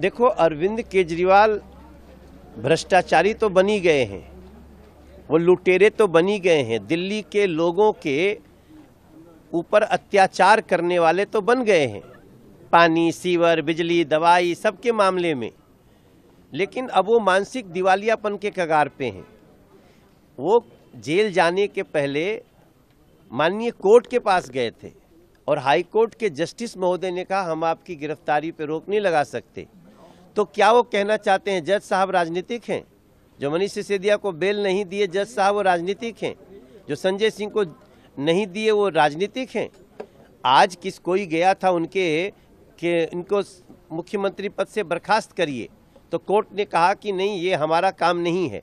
देखो अरविंद केजरीवाल भ्रष्टाचारी तो बनी गए हैं वो लुटेरे तो बनी गए हैं दिल्ली के लोगों के ऊपर अत्याचार करने वाले तो बन गए हैं पानी सीवर बिजली दवाई सबके मामले में लेकिन अब वो मानसिक दिवालियापन के कगार पे हैं वो जेल जाने के पहले माननीय कोर्ट के पास गए थे और हाई कोर्ट के जस्टिस महोदय ने कहा हम आपकी गिरफ्तारी पर रोक नहीं लगा सकते तो क्या वो कहना चाहते हैं जज साहब राजनीतिक हैं जो मनीष सिसोदिया को बेल नहीं दिए जज साहब वो राजनीतिक हैं जो संजय सिंह को नहीं दिए वो राजनीतिक हैं आज किस कोई गया था उनके कि इनको मुख्यमंत्री पद से बर्खास्त करिए तो कोर्ट ने कहा कि नहीं ये हमारा काम नहीं है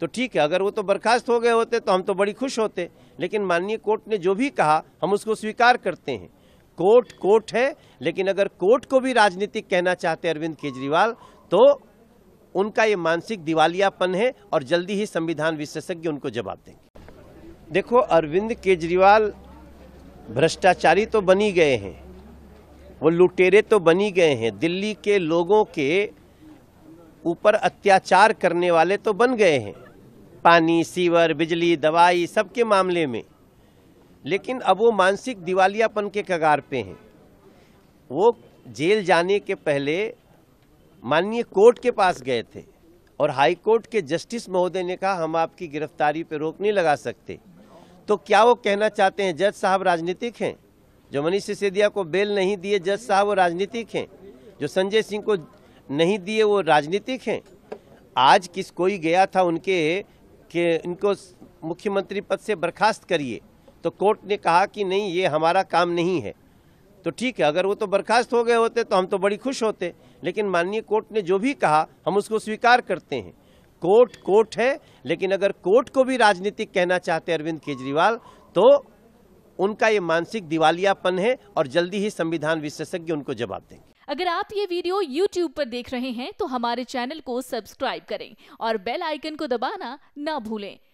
तो ठीक है अगर वो तो बर्खास्त हो गए होते तो हम तो बड़ी खुश होते लेकिन माननीय कोर्ट ने जो भी कहा हम उसको स्वीकार करते हैं कोर्ट कोर्ट है लेकिन अगर कोर्ट को भी राजनीतिक कहना चाहते अरविंद केजरीवाल तो उनका ये मानसिक दिवालियापन है और जल्दी ही संविधान विशेषज्ञ उनको जवाब देंगे देखो अरविंद केजरीवाल भ्रष्टाचारी तो बनी गए हैं वो लुटेरे तो बनी गए हैं दिल्ली के लोगों के ऊपर अत्याचार करने वाले तो बन गए हैं पानी सीवर बिजली दवाई सबके मामले में लेकिन अब वो मानसिक दिवालियापन के कगार पे हैं वो जेल जाने के पहले माननीय कोर्ट के पास गए थे और हाई कोर्ट के जस्टिस महोदय ने कहा हम आपकी गिरफ्तारी पर रोक नहीं लगा सकते तो क्या वो कहना चाहते हैं जज साहब राजनीतिक हैं जो मनीष सिसोदिया को बेल नहीं दिए जज साहब वो राजनीतिक हैं जो संजय सिंह को नहीं दिए वो राजनीतिक हैं आज किस कोई गया था उनके कि इनको मुख्यमंत्री पद से बर्खास्त करिए तो कोर्ट ने कहा कि नहीं ये हमारा काम नहीं है तो ठीक है अगर वो तो बर्खास्त हो गए होते तो हम तो बड़ी खुश होते लेकिन माननीय कोर्ट ने जो भी कहा हम उसको स्वीकार करते हैं कोर्ट कोर्ट है लेकिन अगर कोर्ट को भी राजनीतिक कहना चाहते अरविंद केजरीवाल तो उनका ये मानसिक दिवालियापन है और जल्दी ही संविधान विशेषज्ञ उनको जवाब देंगे अगर आप ये वीडियो YouTube पर देख रहे हैं तो हमारे चैनल को सब्सक्राइब करें और बेल आइकन को दबाना ना भूलें